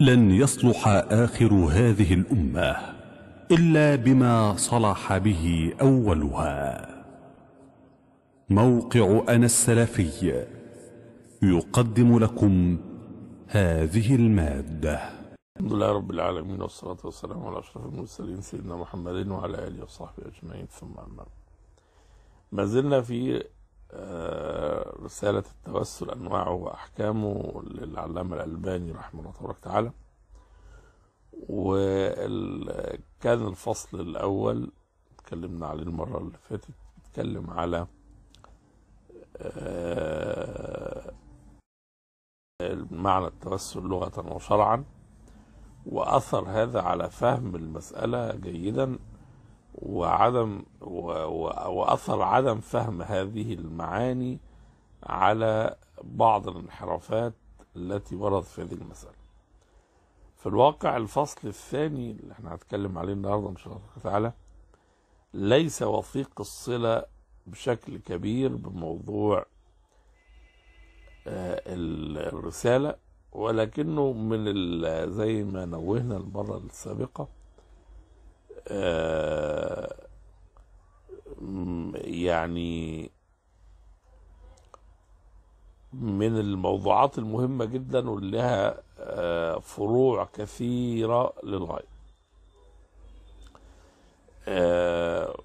لن يصلح آخر هذه الأمة إلا بما صلح به أولها موقع أنا السلفي يقدم لكم هذه المادة الحمد لله رب العالمين والصلاة والسلام على أشرف المرسلين سيدنا محمد وعلى آله وصحبه أجمعين ثم أما ما زلنا في آه، رسالة التوسل أنواعه وأحكامه للعلامة الألباني رحمه الله تبارك وتعالى وكان الفصل الأول اتكلمنا عليه المرة اللي فاتت اتكلم على آه، معنى التوسل لغة وشرعا وأثر هذا على فهم المسألة جيدا وعدم واثر عدم فهم هذه المعاني على بعض الانحرافات التي وردت في هذه المساله. في الواقع الفصل الثاني اللي احنا هنتكلم عليه النهارده ان شاء الله تعالى ليس وثيق الصله بشكل كبير بموضوع آه، الرساله ولكنه من زي ما نوهنا المره السابقه آه، يعني من الموضوعات المهمة جدا ولها آه، فروع كثيرة للغاية آه،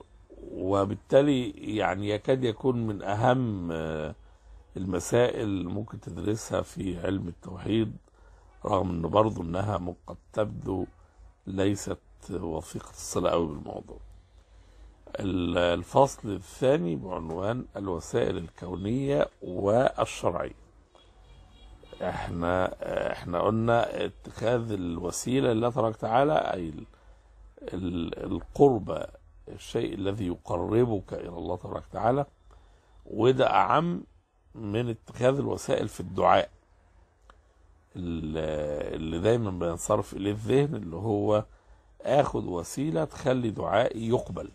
وبالتالي يعني يكاد يكون من أهم المسائل ممكن تدرسها في علم التوحيد رغم أنه برضو أنها قد تبدو ليست وثيقة الصلاة بالموضوع الفصل الثاني بعنوان الوسائل الكونية والشرعية احنا احنا قلنا اتخاذ الوسيلة اللي ترك تعالى اي القربة الشيء الذي يقربك الى الله تبارك وتعالى وده اعم من اتخاذ الوسائل في الدعاء اللي دايما بينصرف اليه الذهن اللي هو اخذ وسيلة تخلي دعائي يقبل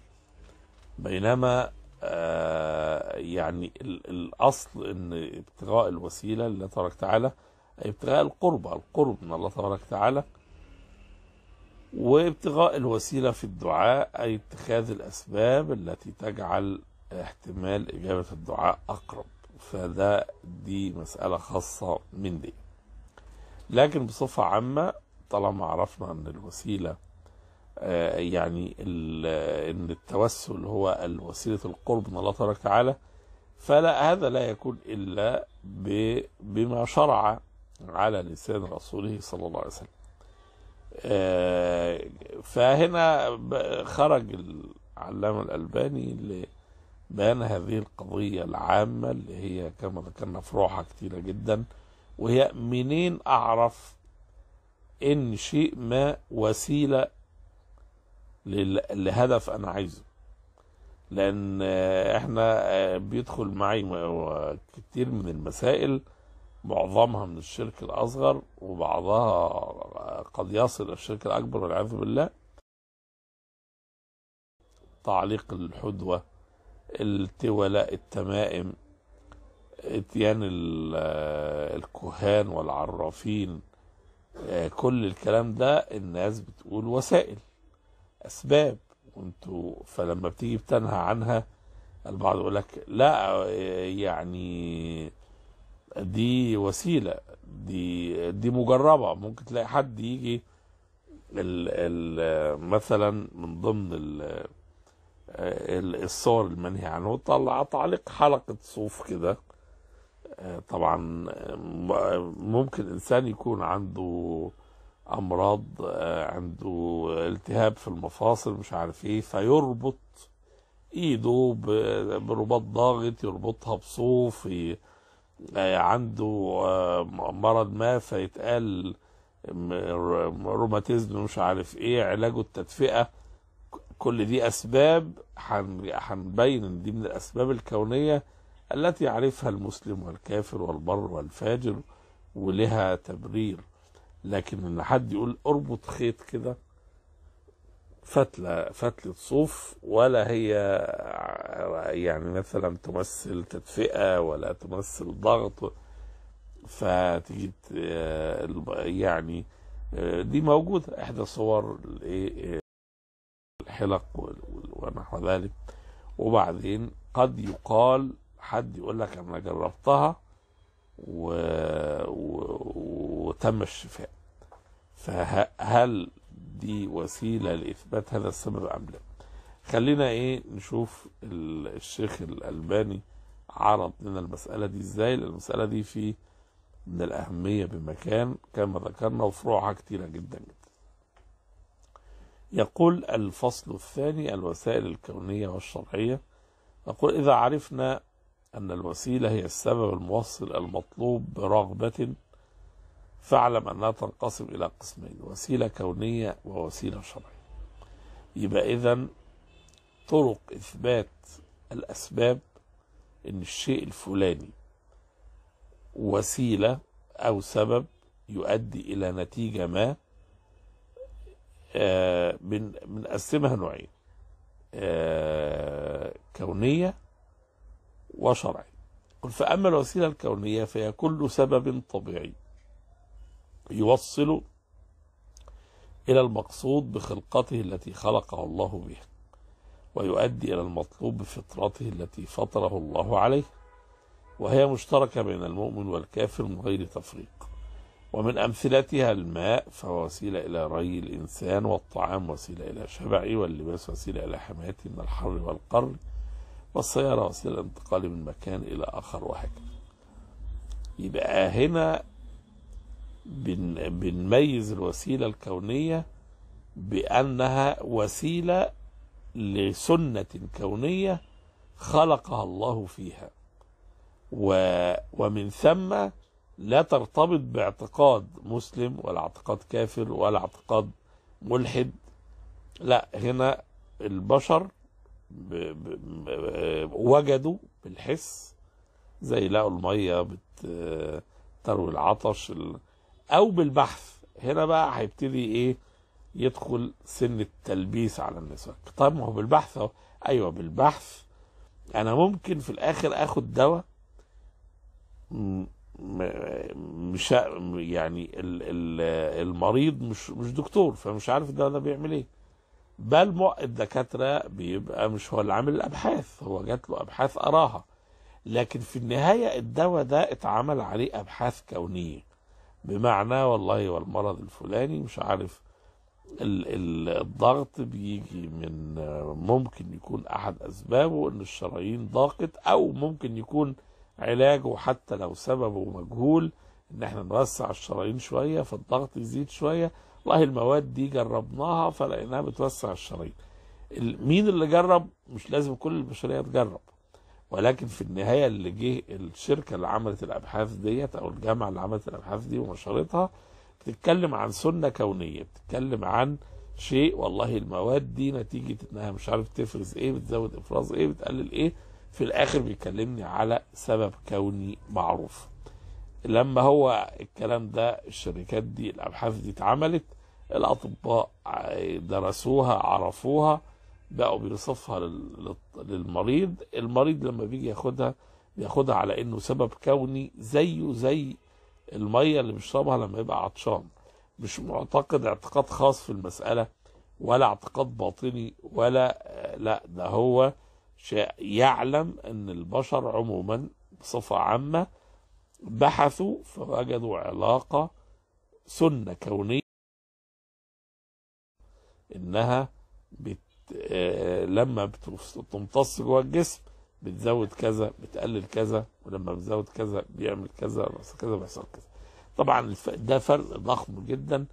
بينما آه، يعني الاصل ان ابتغاء الوسيلة لله تبارك وتعالى ابتغاء القرب القرب من الله تبارك وتعالى وابتغاء الوسيلة في الدعاء أي اتخاذ الأسباب التي تجعل احتمال إجابة الدعاء أقرب فده دي مسألة خاصة من دي لكن بصفة عامة طالما عرفنا أن الوسيلة آه، يعني ان التوسل هو وسيله القرب من الله تبارك وتعالى فلا هذا لا يكون الا بما شرع على لسان رسوله صلى الله عليه وسلم آه، فهنا خرج العلامه الالباني لبيان هذه القضيه العامه اللي هي كما ذكرنا فروعها كتيره جدا وهي منين اعرف ان شيء ما وسيله لهدف انا عايزه لان احنا بيدخل معي كتير من المسائل معظمها من الشرك الاصغر وبعضها قد يصل الى الشرك الاكبر والعياذ بالله تعليق الحدوه التولاء التمائم اتيان الكهان والعرافين كل الكلام ده الناس بتقول وسائل اسباب وانتوا فلما بتيجي بتنهى عنها البعض يقول لك لا يعني دي وسيله دي دي مجربه ممكن تلاقي حد يجي الـ الـ مثلا من ضمن الـ الصور المنهي عنه طلع تعليق حلقه صوف كده طبعا ممكن انسان يكون عنده امراض آه، عنده التهاب في المفاصل مش عارف ايه فيربط ايده برباط ضاغط يربطها بصوف آه، عنده آه، مرض ما فيتقال روماتيزم مش عارف ايه علاجه التدفئه كل دي اسباب هنبين ان دي من الاسباب الكونيه التي يعرفها المسلم والكافر والبر والفاجر ولها تبرير لكن ان حد يقول اربط خيط كده فتله فتله صوف ولا هي يعني مثلا تمثل تدفئه ولا تمثل ضغط فتيجي يعني دي موجوده احدى صور الحلق ونحو ذلك وبعدين قد يقال حد يقول لك انا جربتها و... و... وتم الشفاء فهل دي وسيلة لإثبات هذا السبب أم لا خلينا إيه نشوف الشيخ الألباني عرض لنا المسألة دي إزاي المسألة دي في من الأهمية بمكان كما ذكرنا وفروعها كثيره جدا جدا يقول الفصل الثاني الوسائل الكونية والشرعية يقول إذا عرفنا أن الوسيلة هي السبب الموصل المطلوب برغبة فاعلم أنها تنقسم إلى قسمين وسيلة كونية ووسيلة شرعية يبقى إذا طرق إثبات الأسباب إن الشيء الفلاني وسيلة أو سبب يؤدي إلى نتيجة ما بنقسمها آه، نوعين آه، كونية وشرعية قل فأما الوسيلة الكونية فهي كل سبب طبيعي يوصل إلى المقصود بخلقته التي خلقه الله بها ويؤدي إلى المطلوب بفطرته التي فطره الله عليه وهي مشتركة بين المؤمن والكافر من غير تفريق ومن أمثلتها الماء فهو وسيلة إلى ري الإنسان والطعام وسيلة إلى شبع واللباس وسيلة إلى حماية من الحر والقر والسيارة وسيلة للانتقال من مكان إلى آخر وهكذا يبقى هنا بن بنميز الوسيلة الكونية بأنها وسيلة لسنة كونية خلقها الله فيها و ومن ثم لا ترتبط باعتقاد مسلم ولا اعتقاد كافر ولا اعتقاد ملحد لا هنا البشر ب... ب... ب... وجدوا بالحس زي لقوا الميه بتروي العطش او بالبحث هنا بقى هيبتدي ايه يدخل سن التلبيس على النساء طب ما هو بالبحث اهو ايوه بالبحث انا ممكن في الاخر اخد دواء مش يعني المريض مش مش دكتور فمش عارف الدواء ده بيعمل ايه بل الدكاتره بيبقى مش هو اللي عامل الابحاث هو جات له ابحاث اراها لكن في النهايه الدواء ده اتعمل عليه ابحاث كونيه بمعنى والله والمرض الفلاني مش عارف الضغط بيجي من ممكن يكون احد اسبابه ان الشرايين ضاقت او ممكن يكون علاجه حتى لو سببه مجهول ان احنا نوسع الشرايين شويه فالضغط يزيد شويه والله المواد دي جربناها فلقيناها بتوسع الشرايين مين اللي جرب مش لازم كل البشريه تجرب ولكن في النهاية اللي جه الشركة اللي عملت الأبحاث ديت أو الجامعة اللي عملت الأبحاث دي ونشرتها بتتكلم عن سنة كونية بتتكلم عن شيء والله المواد دي نتيجة إنها مش عارف تفرز إيه بتزود إفراز إيه بتقلل إيه في الآخر بيكلمني على سبب كوني معروف لما هو الكلام ده الشركات دي الأبحاث دي اتعملت الأطباء درسوها عرفوها بقوا بيصفها للمريض المريض لما بيجي ياخدها بياخدها على انه سبب كوني زيه زي الميه اللي بيشربها لما يبقى عطشان مش معتقد اعتقاد خاص في المساله ولا اعتقاد باطني ولا لا ده هو يعلم ان البشر عموما بصفه عامه بحثوا فوجدوا علاقه سنه كونيه انها بت آه، لما بتمتص جوه الجسم بتزود كذا بتقلل كذا ولما بتزود كذا بيعمل كذا كذا بيحصل كذا طبعا ده فرق ضخم جدا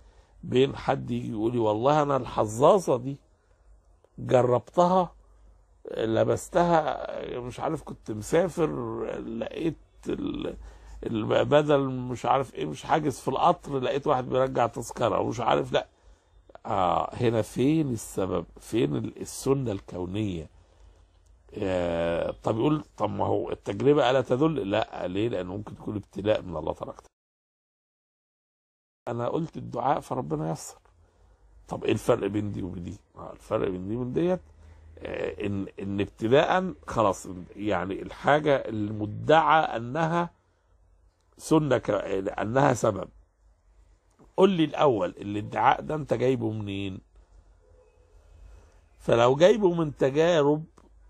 بين حد يجي يقول لي والله انا الحظاظه دي جربتها لبستها مش عارف كنت مسافر لقيت بدل مش عارف ايه مش حاجز في القطر لقيت واحد بيرجع تذكره ومش عارف لا آه هنا فين السبب فين السنة الكونية آه، طب يقول طب ما هو التجربة ألا تدل لا ليه لأن ممكن تكون ابتلاء من الله تركت أنا قلت الدعاء فربنا يسر طب ايه الفرق بين دي وبين دي؟ الفرق بين دي وبين ديت آه، ان ان ابتداء خلاص يعني الحاجه المدعى انها سنه انها سبب قول لي الاول الادعاء ده انت جايبه منين فلو جايبه من تجارب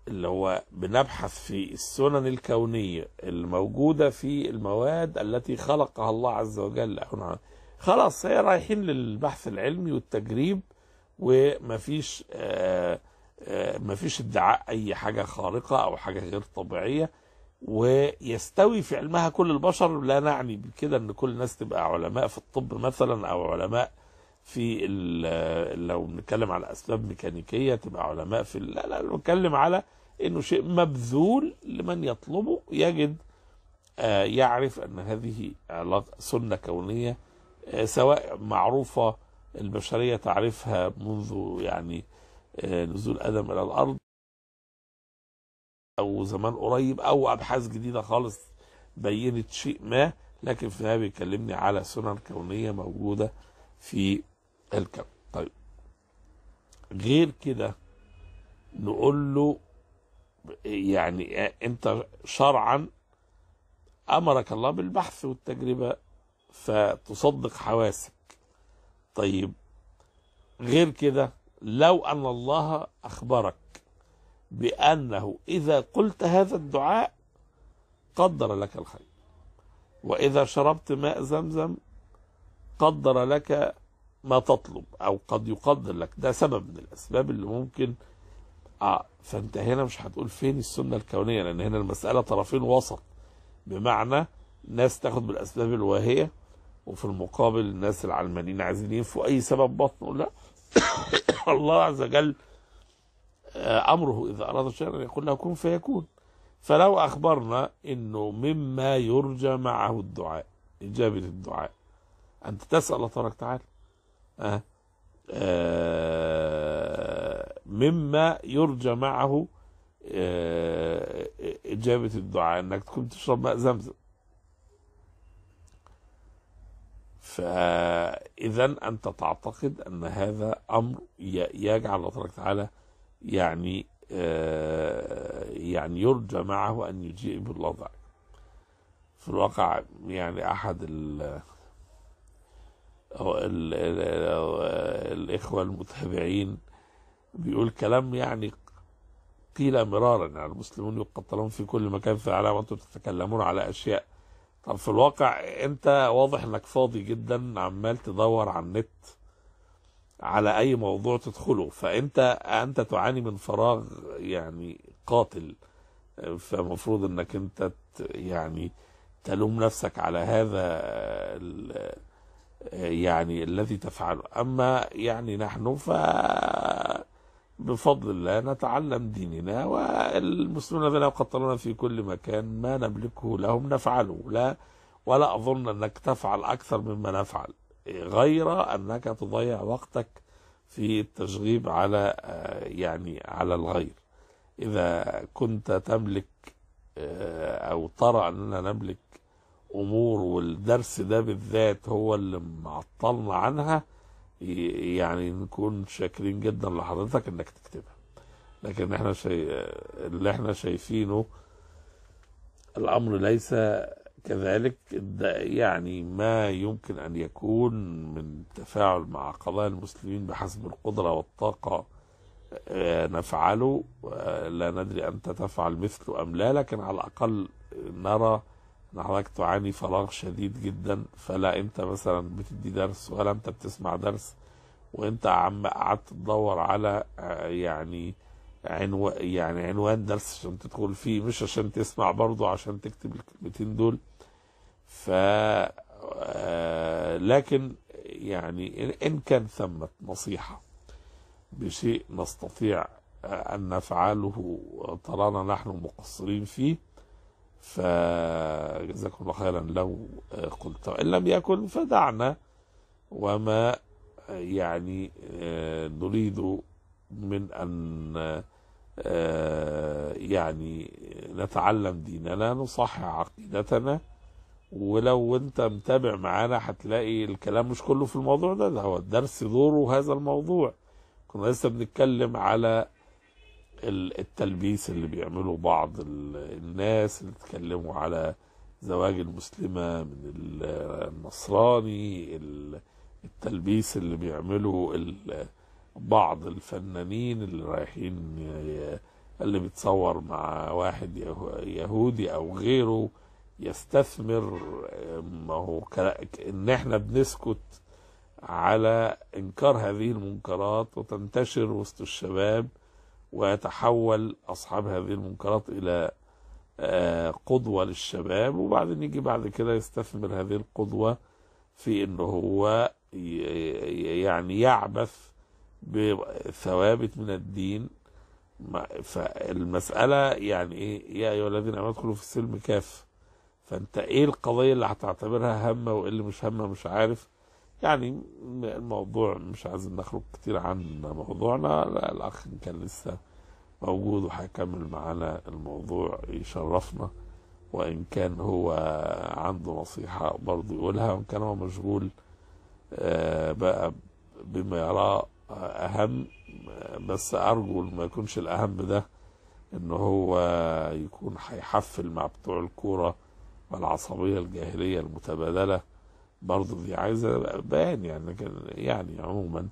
اللي هو بنبحث في السنن الكونية الموجودة في المواد التي خلقها الله عز وجل خلاص هي رايحين للبحث العلمي والتجريب ومفيش آآ آه، آه، آآ مفيش ادعاء اي حاجة خارقة او حاجة غير طبيعية ويستوي في علمها كل البشر لا نعني بكده ان كل الناس تبقى علماء في الطب مثلا او علماء في آه، لو بنتكلم على اسباب ميكانيكيه تبقى علماء في لا لا بنتكلم على انه شيء مبذول لمن يطلبه يجد آه، يعرف ان هذه سنه كونيه آه، سواء معروفه البشريه تعرفها منذ يعني نزول ادم الى الارض او زمان قريب او ابحاث جديده خالص بينت شيء ما لكن في النهايه بيكلمني على سنن كونيه موجوده في الكون طيب غير كده نقول له يعني انت شرعا امرك الله بالبحث والتجربه فتصدق حواسك طيب غير كده لو ان الله اخبرك بأنه إذا قلت هذا الدعاء قدر لك الخير وإذا شربت ماء زمزم قدر لك ما تطلب أو قد يقدر لك ده سبب من الأسباب اللي ممكن آه فأنت هنا مش هتقول فين السنة الكونية لأن هنا المسألة طرفين وسط بمعنى ناس تاخد بالأسباب الواهية وفي المقابل الناس العلمانيين عايزين ينفوا أي سبب بطنه لا الله عز وجل أمره إذا أراد شيئا أن يقول له كن فيكون فلو أخبرنا أنه مما يرجى معه الدعاء إجابة الدعاء أنت تسأل الله تبارك وتعالى أه. أه، مما يرجى معه إجابة أه، الدعاء أنك تكون تشرب ماء زمزم فإذا أنت تعتقد أن هذا أمر يجعل الله تبارك وتعالى يعني آه، يعني يرجى معه أن يجيء بالوضع في الواقع يعني أحد ال ال الإخوة المتابعين بيقول كلام يعني قيل مرارا يعني المسلمون يقتلون في كل مكان في العالم وأنتم تتكلمون على أشياء طب في الواقع أنت واضح أنك فاضي جدا عمال تدور على النت على أي موضوع تدخله فأنت أنت تعاني من فراغ يعني قاتل فمفروض أنك أنت يعني تلوم نفسك على هذا يعني الذي تفعله أما يعني نحن ف بفضل الله نتعلم ديننا والمسلمون الذين يقتلون في كل مكان ما نملكه لهم نفعله لا ولا أظن أنك تفعل أكثر مما نفعل غير أنك تضيع وقتك في التشغيب على آه، يعني على الغير إذا كنت تملك آه، أو ترى أننا نملك أمور والدرس ده بالذات هو اللي معطلنا عنها يعني نكون شاكرين جدا لحضرتك انك تكتبها لكن احنا شي... اللي احنا شايفينه الامر ليس كذلك يعني ما يمكن أن يكون من تفاعل مع قضايا المسلمين بحسب القدرة والطاقة آه، نفعله آه، لا ندري أنت تفعل مثله أم لا لكن على الأقل نرى أن حضرتك تعاني فراغ شديد جدا فلا أنت مثلا بتدي درس ولا أنت بتسمع درس وأنت عم قعدت تدور على آه، يعني عنو... يعني عنوان درس عشان تدخل فيه مش عشان تسمع برضه عشان تكتب الكلمتين دول ف آه، لكن يعني إن كان ثمة نصيحة بشيء نستطيع آه، أن نفعله ترانا نحن مقصرين فيه فجزاكم الله خيرا لو آه، قلت ان لم يكن فدعنا وما يعني نريد من أن يعني نتعلم ديننا نصحح عقيدتنا ولو انت متابع معانا هتلاقي الكلام مش كله في الموضوع ده ده هو الدرس دوره هذا الموضوع كنا لسه بنتكلم على التلبيس اللي بيعمله بعض الناس اللي بيتكلموا على زواج المسلمة من النصراني التلبيس اللي بيعمله بعض الفنانين اللي رايحين اللي بيتصور مع واحد يهودي او غيره يستثمر ما هو ان احنا بنسكت على انكار هذه المنكرات وتنتشر وسط الشباب ويتحول اصحاب هذه المنكرات الى آه، قدوة للشباب وبعدين يجي بعد كده يستثمر هذه القدوة في ان هو يعني يعبث بثوابت من الدين فالمسألة يعني ايه يا ايها الذين امنوا ادخلوا في السلم كافه فانت ايه القضية اللي هتعتبرها هامة وايه اللي مش هامة مش عارف يعني الموضوع مش عايزين نخرج كتير عن موضوعنا لا الاخ كان لسه موجود وهيكمل معانا الموضوع يشرفنا وان كان هو عنده نصيحة برضه يقولها وان كان هو مشغول آه، بقى بما يراه اهم بس ارجو ما يكونش الاهم ده ان هو يكون هيحفل مع بتوع الكوره والعصبية الجاهلية المتبادلة برضه دي عايزة بان يعني لكن يعني عموما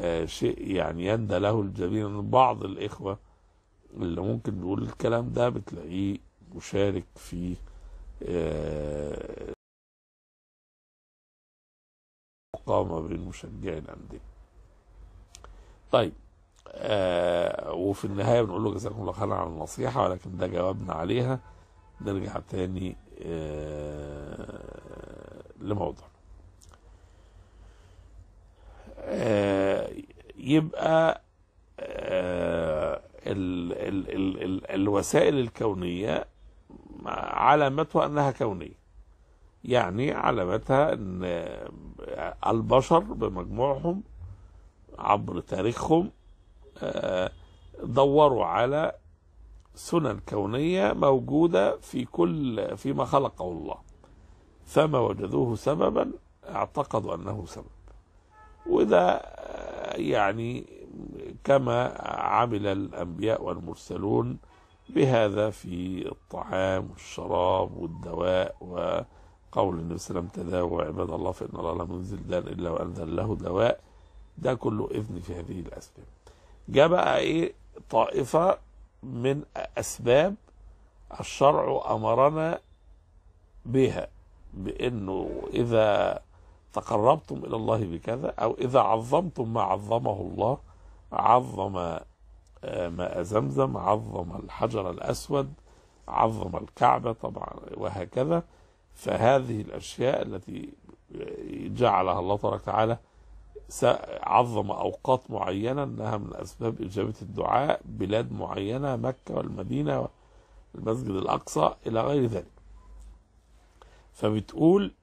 آه، شيء يعني يندى له الجميع ان بعض الإخوة اللي ممكن بيقول الكلام ده بتلاقيه مشارك في آه مقامة بين مشجعي الأندية طيب آه وفي النهاية بنقول له جزاكم الله خيرا على النصيحة ولكن ده جوابنا عليها نرجع تاني آه، لموضوع آه، يبقى آه، ال ال الوسائل الكونية علامتها أنها كونية يعني علامتها أن البشر بمجموعهم عبر تاريخهم دوروا على سنن كونية موجودة في كل فيما خلقه الله فما وجدوه سببا اعتقدوا أنه سبب وده يعني كما عمل الأنبياء والمرسلون بهذا في الطعام والشراب والدواء وقول النبي صلى الله عليه وسلم تداووا عباد الله فإن الله لم ينزل دان إلا وأنزل له دواء ده كله إذن في هذه الأسباب جاء بقى إيه طائفة من أسباب الشرع أمرنا بها بأنه إذا تقربتم إلى الله بكذا أو إذا عظمتم ما عظمه الله عظم آه، ماء زمزم عظم الحجر الأسود عظم الكعبة طبعا وهكذا فهذه الأشياء التي آه، جعلها الله تبارك وتعالى عظم أوقات معينة أنها من أسباب إجابة الدعاء بلاد معينة مكة والمدينة والمسجد الأقصى إلى غير ذلك فبتقول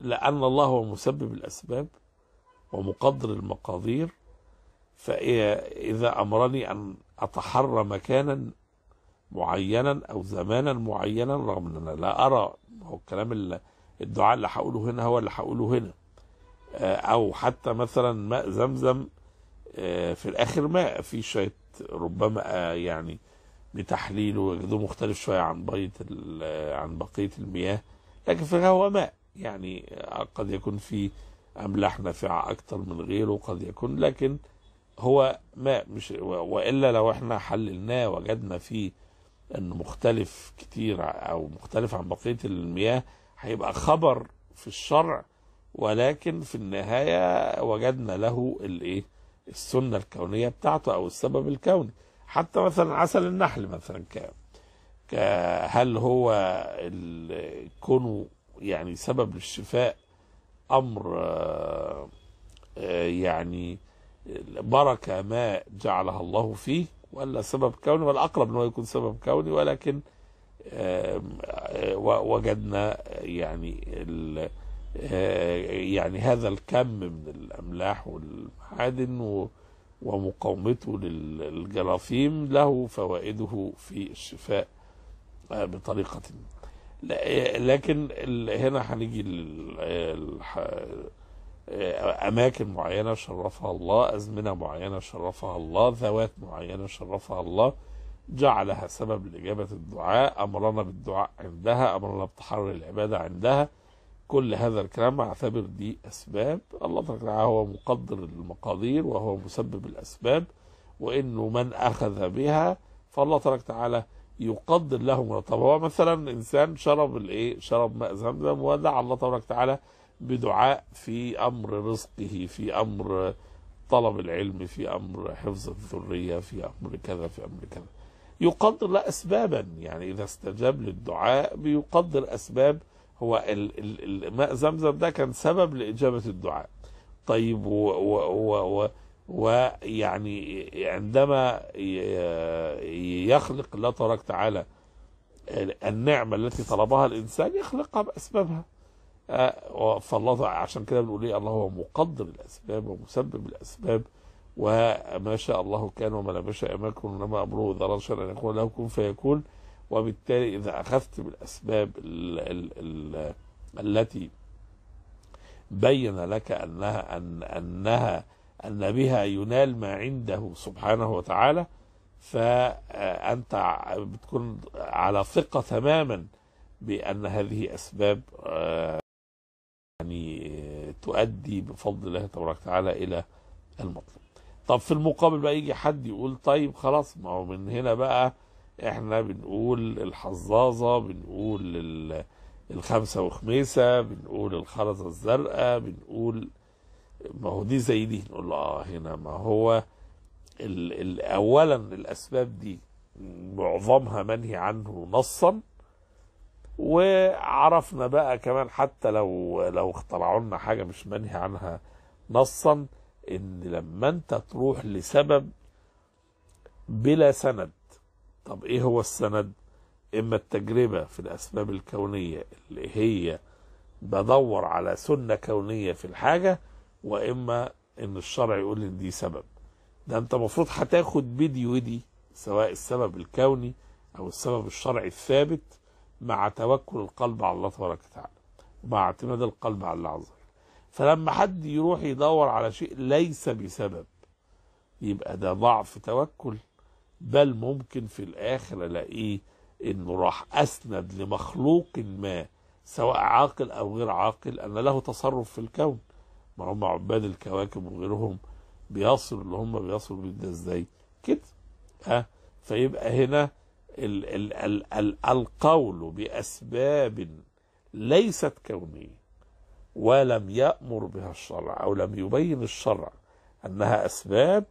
لأن الله هو مسبب الأسباب ومقدر المقادير فإذا أمرني أن أتحرى مكانا معينا أو زمانا معينا رغم أن أنا لا أرى هو الكلام الدعاء اللي هقوله هنا هو اللي هقوله هنا آه، او حتى مثلا ماء زمزم آه، في الاخر ماء في شويه ربما آه، يعني بتحليله وجدوه مختلف شويه عن بقيه عن بقيه المياه لكن في هو ماء يعني قد يكون في املاح نافعه اكثر من غيره قد يكون لكن هو ماء مش والا لو احنا حللناه وجدنا فيه انه مختلف كتير او مختلف عن بقيه المياه هيبقى خبر في الشرع ولكن في النهاية وجدنا له الايه السنة الكونية بتاعته او السبب الكوني حتى مثلا عسل النحل مثلا ك... هل هو كونه يعني سبب للشفاء امر آه، يعني بركة ما جعلها الله فيه ولا سبب كوني والأقرب أنه يكون سبب كوني ولكن آه، وجدنا يعني آه، يعني هذا الكم من الأملاح والمعادن ومقاومته للجراثيم له فوائده في الشفاء آه، بطريقة آه، لكن هنا هنيجي أماكن معينة شرفها الله أزمنة معينة شرفها الله ذوات معينة شرفها الله جعلها سبب لإجابة الدعاء أمرنا بالدعاء عندها أمرنا بتحرر العبادة عندها كل هذا الكلام اعتبر دي أسباب الله تبارك وتعالى هو مقدر المقادير وهو مسبب الأسباب وإنه من أخذ بها فالله تبارك وتعالى يقدر له طب هو مثلا إنسان شرب الإيه شرب ماء زمزم ودعا الله تبارك وتعالى بدعاء في أمر رزقه في أمر طلب العلم في أمر حفظ الذرية في أمر كذا في أمر كذا يقدر له أسبابا يعني إذا استجاب للدعاء بيقدر أسباب هو ماء زمزم ده كان سبب لإجابة الدعاء طيب و و و ويعني عندما يخلق الله تبارك تعالى النعمة التي طلبها الإنسان يخلقها بأسبابها آه، فالله عشان كده بنقول ايه الله هو مقدر الاسباب ومسبب الاسباب وما شاء الله كان وما لم يشاء ما يكون انما امره اذا رشا ان يقول له كن فيكون وبالتالي إذا أخذت بالأسباب الـ الـ الـ التي بين لك أنها أن أنها أن بها ينال ما عنده سبحانه وتعالى فأنت بتكون على ثقة تماما بأن هذه أسباب آه، يعني آه، تؤدي بفضل الله تبارك وتعالى إلى المطلوب طب في المقابل بقى يجي حد يقول طيب خلاص ما هو من هنا بقى احنا بنقول الحظاظة بنقول الخمسة وخميسة بنقول الخرزة الزرقاء بنقول ما هو دي زي دي نقول اه هنا ما هو الـ الـ اولا الاسباب دي معظمها منهي عنه نصا وعرفنا بقى كمان حتى لو لو اخترعوا لنا حاجه مش منهي عنها نصا ان لما انت تروح لسبب بلا سند طب ايه هو السند اما التجربة في الاسباب الكونية اللي هي بدور على سنة كونية في الحاجة واما ان الشرع يقول ان دي سبب ده انت المفروض هتاخد بيدي ودي سواء السبب الكوني او السبب الشرعي الثابت مع توكل القلب على الله تبارك وتعالى مع اعتماد القلب على الله عز وجل فلما حد يروح يدور على شيء ليس بسبب يبقى ده ضعف توكل بل ممكن في الاخر الاقيه انه راح اسند لمخلوق ما سواء عاقل او غير عاقل ان له تصرف في الكون ما هم عباد الكواكب وغيرهم بيصلوا اللي هم بيصلوا بيه ده ازاي كده ها فيبقى هنا ال ال ال ال القول باسباب ليست كونيه ولم يامر بها الشرع او لم يبين الشرع انها اسباب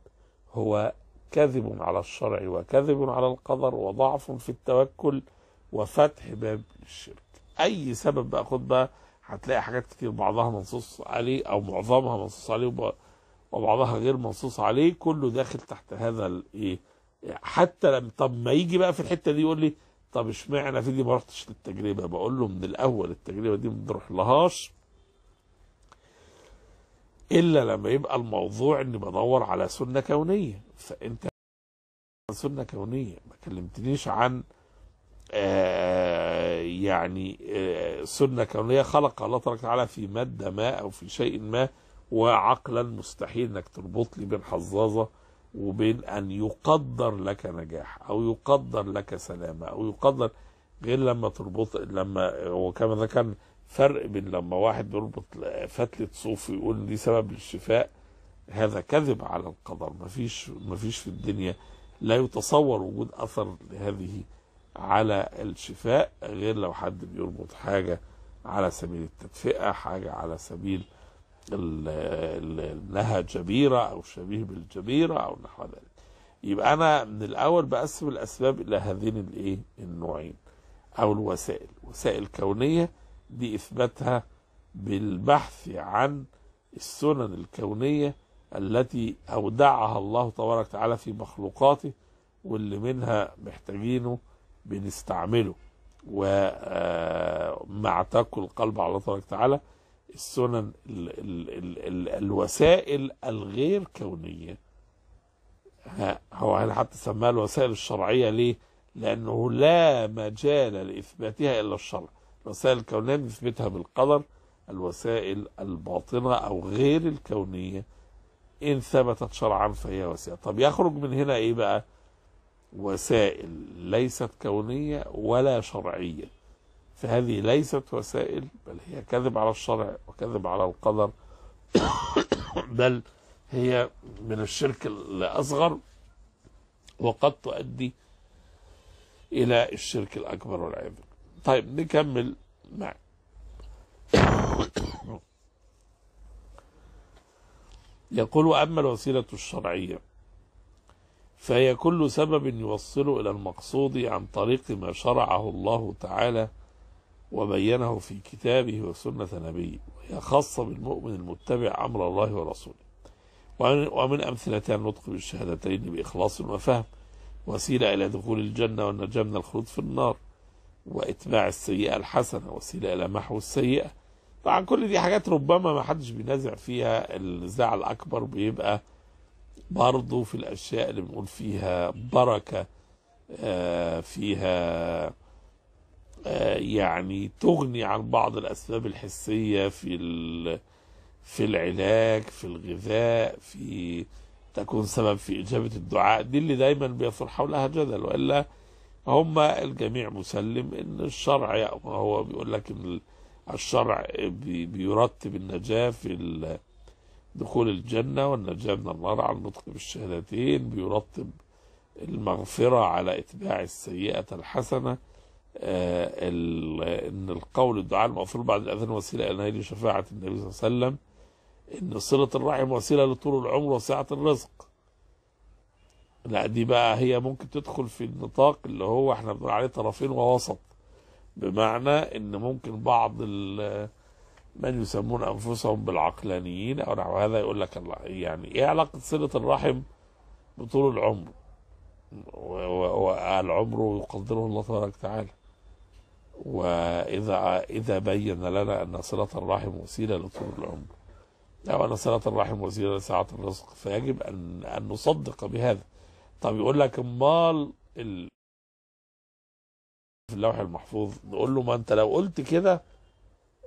هو كذب على الشرع وكذب على القدر وضعف في التوكل وفتح باب الشرك اي سبب بقى خد بقى هتلاقي حاجات كتير بعضها منصوص عليه او معظمها منصوص عليه وبعضها غير منصوص عليه كله داخل تحت هذا الايه حتى لم طب ما يجي بقى في الحته دي يقول لي طب اشمعنى في دي ما رحتش للتجربه بقول له من الاول التجربه دي ما نروح لهاش إلا لما يبقى الموضوع إني بدور على سنة كونية فأنت سنة كونية ما كلمتنيش عن آه يعني آه سنة كونية خلق الله تبارك وتعالى في مادة ما أو في شيء ما وعقلا مستحيل إنك تربط لي بين حظاظة وبين أن يقدر لك نجاح أو يقدر لك سلامة أو يقدر غير لما تربط لما وكما ذكرنا فرق بين لما واحد يربط فتلة صوف ويقول دي سبب للشفاء هذا كذب على القدر مفيش مفيش في الدنيا لا يتصور وجود أثر لهذه على الشفاء غير لو حد بيربط حاجة على سبيل التدفئة حاجة على سبيل انها جبيرة او شبيه بالجبيرة او نحو ذلك يبقى انا من الاول بقسم الاسباب الى هذين الايه النوعين او الوسائل وسائل كونية دي إثباتها بالبحث عن السنن الكونية التي أودعها الله تبارك وتعالى في مخلوقاته واللي منها محتاجينه بنستعمله ومع آه، تقوى القلب على الله تبارك وتعالى السنن الـ الـ الـ الـ الوسائل الغير كونية هو هنا حتى سماها الوسائل الشرعية ليه؟ لأنه لا مجال لإثباتها إلا الشرع الوسائل الكونية نثبتها بالقدر الوسائل الباطنة أو غير الكونية إن ثبتت شرعا فهي وسيلة طب يخرج من هنا إيه بقى وسائل ليست كونية ولا شرعية فهذه ليست وسائل بل هي كذب على الشرع وكذب على القدر بل هي من الشرك الأصغر وقد تؤدي إلى الشرك الأكبر والعياذ طيب نكمل مع يقول أما الوسيلة الشرعية فهي كل سبب يوصل إلى المقصود عن طريق ما شرعه الله تعالى وبينه في كتابه وسنة نبيه وهي خاصة بالمؤمن المتبع أمر الله ورسوله ومن أمثلتها النطق بالشهادتين بإخلاص وفهم وسيلة إلى دخول الجنة والنجاة من الخلود في النار واتباع السيئه الحسنه وسيله الى محو السيئه طبعا كل دي حاجات ربما ما حدش بينازع فيها النزاع الاكبر بيبقى برضه في الاشياء اللي بنقول فيها بركه آه، فيها آه، يعني تغني عن بعض الاسباب الحسيه في في العلاج في الغذاء في تكون سبب في اجابه الدعاء دي اللي دايما بيثور حولها جدل والا هم الجميع مسلم ان الشرع هو بيقول لك ان الشرع بيرتب النجاة في دخول الجنة والنجاة من النار على النطق بالشهادتين بيرتب المغفرة على اتباع السيئة الحسنة آه ان القول الدعاء المغفور بعد الاذان وسيله الى نيل شفاعه النبي صلى الله عليه وسلم ان صله الرحم وسيله لطول العمر وسعه الرزق لا دي بقى هي ممكن تدخل في النطاق اللي هو احنا بنقول عليه طرفين ووسط بمعنى ان ممكن بعض من يسمون انفسهم بالعقلانيين او نحو هذا يقول لك الله يعني ايه علاقه صله الرحم بطول العمر والعمر يقدره الله تبارك وتعالى واذا اذا بين لنا ان صله الرحم وسيله لطول العمر او ان صله الرحم وسيله لسعه الرزق فيجب ان ان نصدق بهذا طب يقول لك امال ال... في اللوح المحفوظ نقول له ما انت لو قلت كده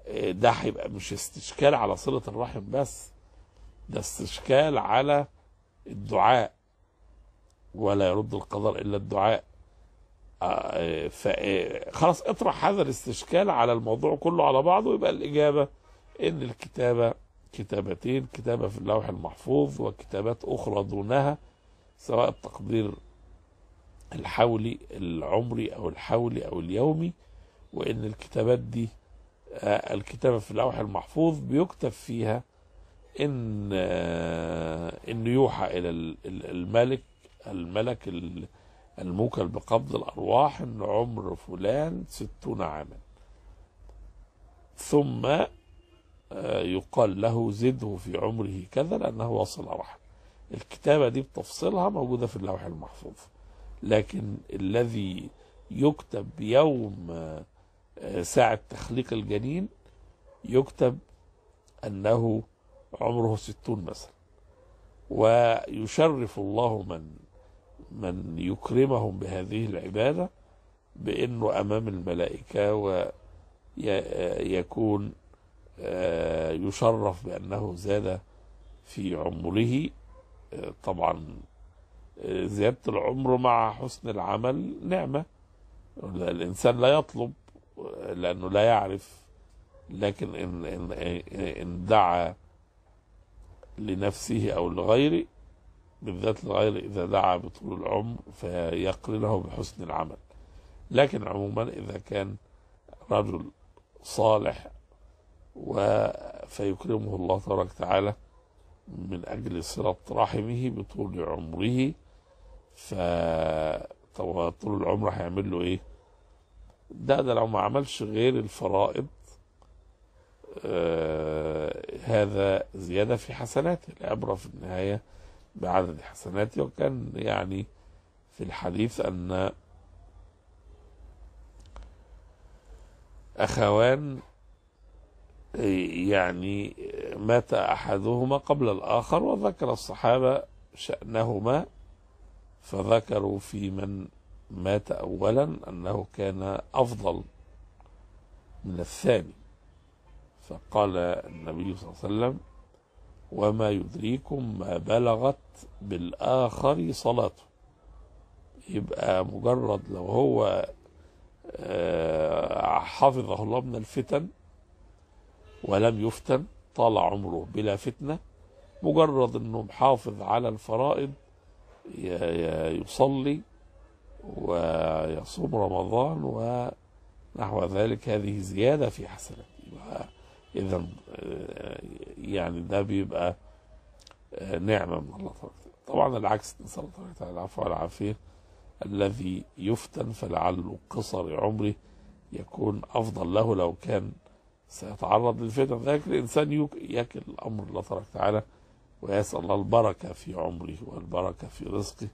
آه، ده هيبقى مش استشكال على صلة الرحم بس ده استشكال على الدعاء ولا يرد القدر الا الدعاء آه، آه، خلاص اطرح هذا الاستشكال على الموضوع كله على بعضه يبقى الاجابه ان الكتابه كتابتين كتابه في اللوح المحفوظ وكتابات اخرى دونها سواء التقدير الحولي العمري أو الحولي أو اليومي وإن الكتابات دي آه، الكتابة في اللوح المحفوظ بيكتب فيها إن آه، ان يوحى إلى الملك الملك الموكل بقبض الأرواح إن عمر فلان ستون عاما ثم آه، يقال له زده في عمره كذا لأنه وصل رحمه الكتابة دي بتفصيلها موجودة في اللوح المحفوظ لكن الذي يكتب يوم آه، ساعة تخليق الجنين يكتب أنه عمره ستون مثلا ويشرف الله من من يكرمهم بهذه العبادة بأنه أمام الملائكة ويكون آه، يشرف بأنه زاد في عمره طبعا زيادة العمر مع حسن العمل نعمة الإنسان لا يطلب لأنه لا يعرف لكن إن, إن, إن دعا لنفسه أو لغيره بالذات الغير إذا دعا بطول العمر فيقرنه بحسن العمل لكن عموما إذا كان رجل صالح فيكرمه الله تبارك وتعالى من أجل صلة رحمه بطول عمره فطول العمر هيعمل له إيه؟ ده ده لو ما عملش غير الفرائض آه هذا زيادة في حسناته العبرة في النهاية بعدد حسناته وكان يعني في الحديث أن أخوان يعني مات أحدهما قبل الآخر وذكر الصحابة شأنهما فذكروا في من مات أولا أنه كان أفضل من الثاني فقال النبي صلى الله عليه وسلم وما يدريكم ما بلغت بالآخر صلاته يبقى مجرد لو هو آه، حفظه الله من الفتن ولم يفتن طال عمره بلا فتنة مجرد انه محافظ على الفرائض يصلي ويصوم رمضان ونحو ذلك هذه زيادة في حسناته إذا يعني ده بيبقى نعمة من الله تبارك طبعا العكس نسأل الله تبارك وتعالى العفو والعافية الذي يفتن فلعل قصر عمره يكون أفضل له لو كان سيتعرض للفتن ذلك الإنسان ياكل أمر الله تبارك وتعالى ويسأل الله البركة في عمره والبركة في رزقه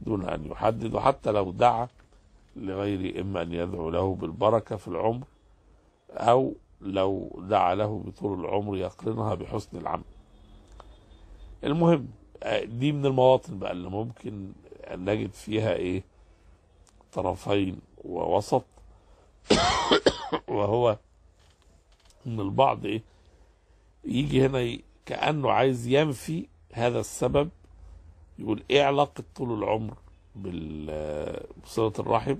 دون أن يحدد وحتى لو دعا لغير إما أن يدعو له بالبركة في العمر أو لو دعا له بطول العمر يقرنها بحسن العمل المهم دي من المواطن بقى اللي ممكن أن نجد فيها إيه طرفين ووسط وهو ان البعض ايه يجي هنا كانه عايز ينفي هذا السبب يقول ايه علاقه طول العمر بصله الرحم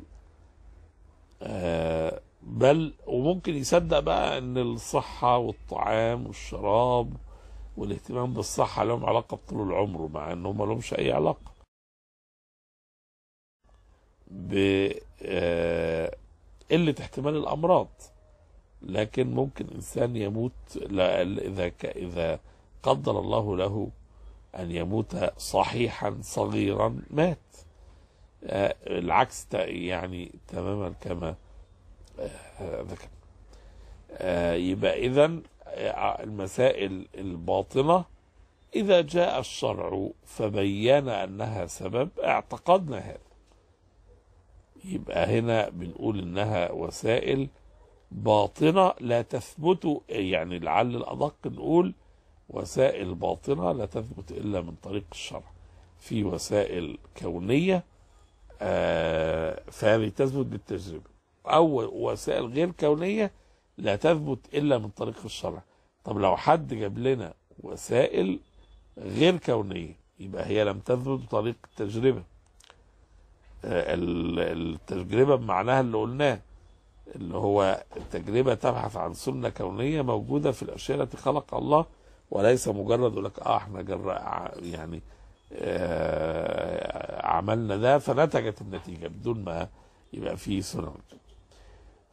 آه بل وممكن يصدق بقى ان الصحه والطعام والشراب والاهتمام بالصحه لهم علاقه بطول العمر مع ان هم لهمش اي علاقه بقله آه، قله احتمال الامراض لكن ممكن إنسان يموت إذا إذا قدر الله له أن يموت صحيحا صغيرا مات آه، العكس يعني تماما كما آه، ذكر آه، يبقى إذا المسائل الباطنة إذا جاء الشرع فبين أنها سبب اعتقدنا هذا يبقى هنا بنقول إنها وسائل باطنة لا تثبت يعني لعل الأدق نقول وسائل باطنة لا تثبت إلا من طريق الشرع في وسائل كونية آه، فهذه تثبت بالتجربة أو وسائل غير كونية لا تثبت إلا من طريق الشرع طب لو حد جاب لنا وسائل غير كونية يبقى هي لم تثبت بطريق التجربة آه، التجربة بمعناها اللي قلناه اللي هو تجربة تبحث عن سنة كونية موجودة في الأشياء التي خلق الله وليس مجرد يقول لك اه احنا يعني آه عملنا ده فنتجت النتيجة بدون ما يبقى فيه سنة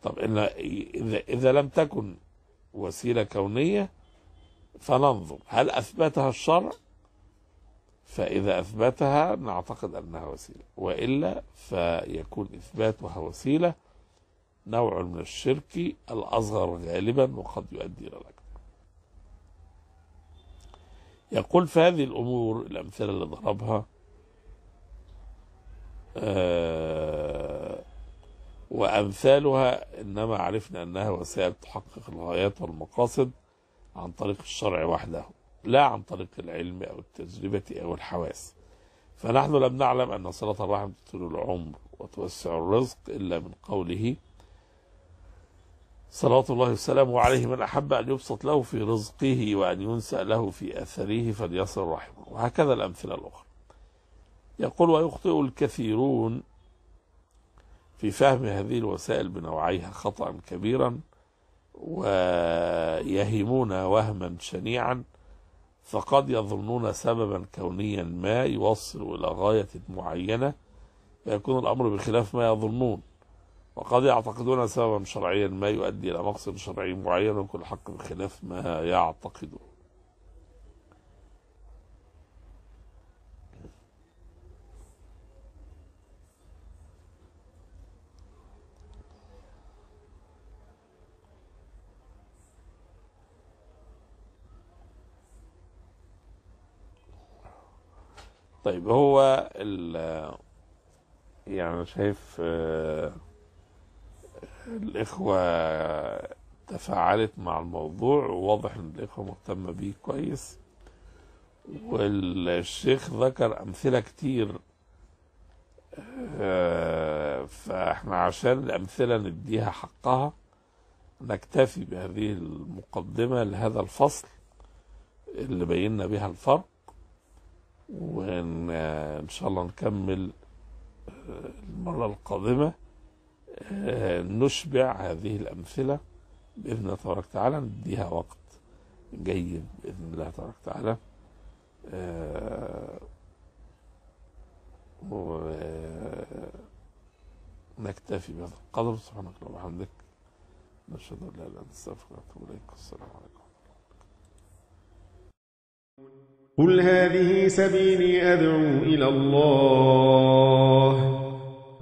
طب إن إذا, إذا لم تكن وسيلة كونية فننظر هل أثبتها الشرع فإذا أثبتها نعتقد أنها وسيلة وإلا فيكون إثباتها وسيلة نوع من الشرك الأصغر غالبا وقد يؤدي إلى الأكبر يقول في هذه الأمور الأمثلة اللي ضربها آه، وأمثالها إنما عرفنا أنها وسائل تحقق الغايات والمقاصد عن طريق الشرع وحده لا عن طريق العلم أو التجربة أو الحواس فنحن لم نعلم أن صلة الرحم تطول العمر وتوسع الرزق إلا من قوله صلاة الله وسلامه عليه من أحب أن يبسط له في رزقه وأن ينسأ له في أثره فليصل رحمه وهكذا الأمثلة الأخرى يقول ويخطئ الكثيرون في فهم هذه الوسائل بنوعيها خطأ كبيرا ويهمون وهما شنيعا فقد يظنون سببا كونيا ما يوصل إلى غاية معينة فيكون الأمر بخلاف ما يظنون وقد يعتقدون سببا شرعيا ما يؤدي إلى مقصد شرعي معين وكل حق بخلاف ما يعتقدون طيب هو ال يعني شايف آه الإخوة تفاعلت مع الموضوع وواضح إن الإخوة مهتمة بيه كويس والشيخ ذكر أمثلة كتير آه، فإحنا عشان الأمثلة نديها حقها نكتفي بهذه المقدمة لهذا الفصل اللي بينا بها الفرق وإن آه، شاء الله نكمل آه، المرة القادمة آه، نشبع هذه الأمثلة بإذن الله تبارك وتعالى نديها وقت جيد بإذن الله تبارك وتعالى آه، ونكتفي آه، بهذا القدر سبحانك اللهم وبحمدك نشهد أن لا إله إلا أنت أستغفرك ونتوب إليك والسلام عليكم قل هذه سبيلي أدعو إلى الله